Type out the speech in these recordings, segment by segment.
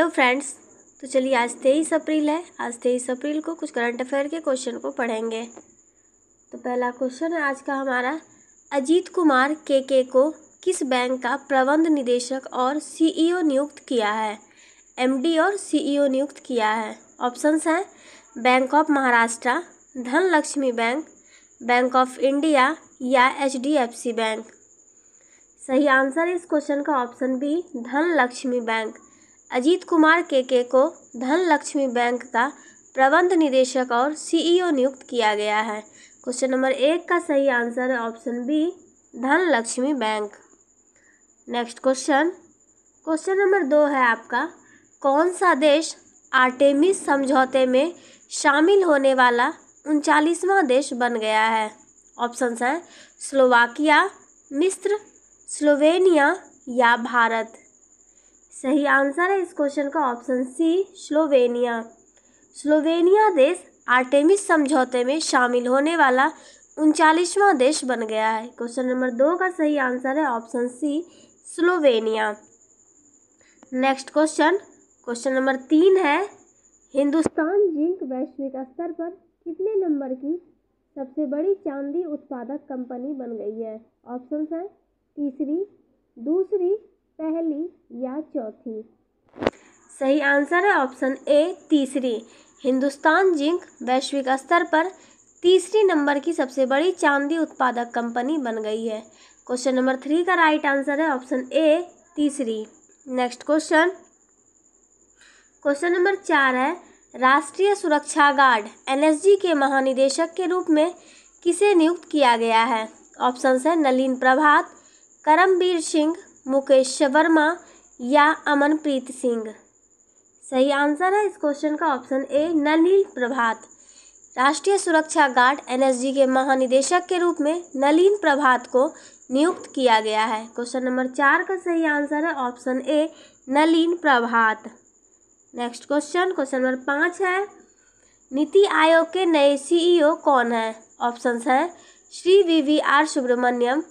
hello friends तो चलिए आज तेईस अप्रैल है आज तेईस अप्रैल को कुछ करंट अफेयर के क्वेश्चन को पढ़ेंगे तो पहला क्वेश्चन है आज का हमारा अजीत कुमार के के को किस बैंक का प्रबंध निदेशक और सीईओ e नियुक्त किया है एमडी और सीईओ e नियुक्त किया है ऑप्शंस हैं bank of Maharashtra Dhanlaxmi bank bank of India या एच बैंक सही आंसर इस क्वेश्चन का option B Dhanlaxmi bank Ajit Kumar KK को धनलक्ष्मी बैंक का प्रबंध निदेशक और सीईओ e नियुक्त किया गया है क्वेश्चन नंबर एक का सही आंसर है option B Dhanlaxmi bank next question question number दो है आपका कौन सा देश आर्टेमिस समझौते में शामिल होने वाला उनचालीसवां देश बन गया है ऑप्शंस हैं स्लोवाकिया मिस्र स्लोवेनिया या भारत सही आंसर है इस क्वेश्चन का ऑप्शन सी स्लोवेनिया स्लोवेनिया देश आर्टेमिस समझौते में शामिल होने वाला उनचालीसवां देश बन गया है क्वेश्चन नंबर दो का सही आंसर है option C Slovenia next question question number तीन है हिंदुस्तान जिंक वैश्विक स्तर पर कितने नंबर की सबसे बड़ी चांदी उत्पादक कंपनी बन गई है ऑप्शन है तीसरी दूसरी चौथी सही आंसर है ऑप्शन ए तीसरी हिंदुस्तान जिंक वैश्विक स्तर पर तीसरी नंबर की सबसे बड़ी चांदी उत्पादक कंपनी बन गई है क्वेश्चन नंबर थ्री का राइट आंसर है ऑप्शन ए तीसरी नेक्स्ट क्वेश्चन क्वेश्चन नंबर चार है राष्ट्रीय सुरक्षा गार्ड एनएसजी के महानिदेशक के रूप में किसे नियुक्त किया गया है ऑप्शन है नलिन प्रभात करमबीर सिंह मुकेश वर्मा या अमनप्रीत सिंह सही आंसर है इस क्वेश्चन का ऑप्शन ए नलिन प्रभात राष्ट्रीय सुरक्षा गार्ड एनएसजी के महानिदेशक के रूप में नलिन प्रभात को नियुक्त किया गया है क्वेश्चन नंबर चार का सही आंसर है option A Nalin Prabhat next question question number पाँच है नीति आयोग के नए सीईओ e कौन है ऑप्शंस हैं Shri V V R Subrahmanyam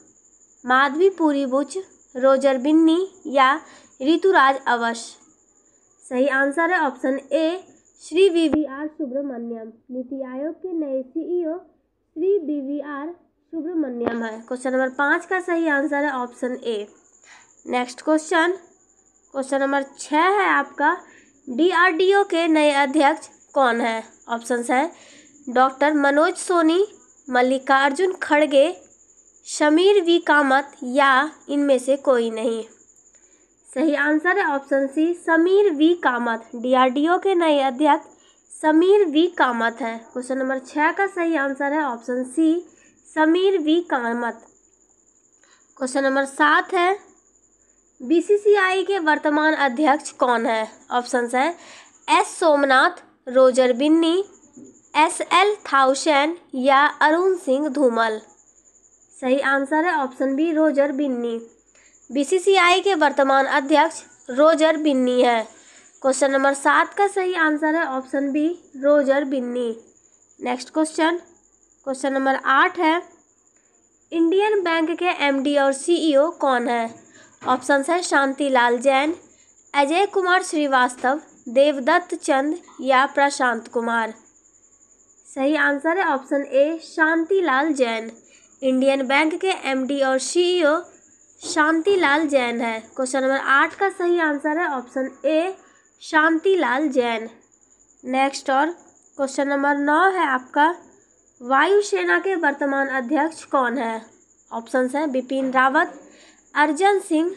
Madhabi Puri Buch Roger Binni या ऋतुराज अवश्य सही आंसर है option A Shri V V R Subrahmanyam NITI Aayog के नए CEO e Shri V V R Subrahmanyam है क्वेश्चन नंबर पाँच का सही आंसर है option A next question question number छः है आपका डीआरडीओ के नए अध्यक्ष कौन है ऑप्शन है डॉक्टर मनोज सोनी मल्लिकार्जुन खड़गे शमीर वी कामत या इनमें से कोई नहीं सही आंसर है option C Sameer V Kamat DRDO के नए अध्यक्ष समीर वी कामत हैं क्वेश्चन नंबर छः का सही आंसर है option C Sameer V Kamat question number सात है बीसीसीआई के वर्तमान अध्यक्ष कौन है ऑप्शन है S Somanath Roger Binny S L Thaosen या अरुण सिंह धूमल सही आंसर है option B Roger Binny BCCI के वर्तमान अध्यक्ष रोजर बिन्नी हैं क्वेश्चन नंबर सात का सही आंसर है option B Roger Binny next question question number आठ है इंडियन बैंक के एमडी और सीईओ कौन है ऑप्शन है शांतिलाल जैन अजय कुमार श्रीवास्तव देवदत्त चंद या प्रशांत कुमार सही आंसर है option A Shanti Lal Jain Indian bank के एमडी और सीईओ शांतिलाल जैन है क्वेश्चन नंबर आठ का सही आंसर है option A Shantilal Jain next और क्वेश्चन नंबर नौ है आपका वायुसेना के वर्तमान अध्यक्ष कौन है ऑप्शन है बिपिन रावत अर्जन सिंह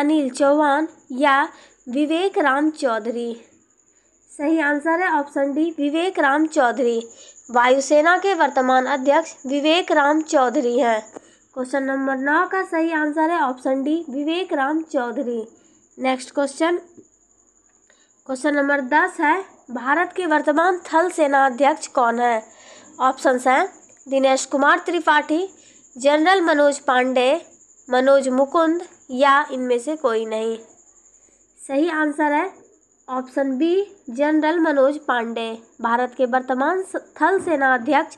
अनिल चौहान या विवेक राम चौधरी सही आंसर है ऑप्शन डी विवेक राम चौधरी वायुसेना के वर्तमान अध्यक्ष विवेक राम चौधरी हैं क्वेश्चन नंबर नौ का सही आंसर है option D Vivek Ram Chaudhari next question question number दस है भारत के वर्तमान थल सेना अध्यक्ष कौन है ऑप्शंस हैं दिनेश कुमार त्रिपाठी जनरल मनोज पांडे मनोज मुकुंद या इनमें से कोई नहीं सही आंसर है option B general Manoj Pande Bharat के वर्तमान थल सेना अध्यक्ष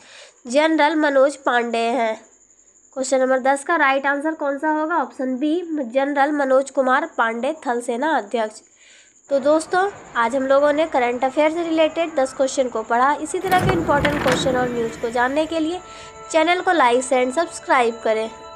जनरल मनोज पांडे हैं क्वेश्चन नंबर दस का राइट आंसर कौन सा होगा option B general Manoj Kumar Pande थल सेना अध्यक्ष तो दोस्तों आज हम लोगों ने करंट अफेयर से रिलेटेड दस क्वेश्चन को पढ़ा इसी तरह के इंपॉर्टेंट क्वेश्चन और न्यूज़ को जानने के लिए चैनल को लाइक एंड सब्सक्राइब करें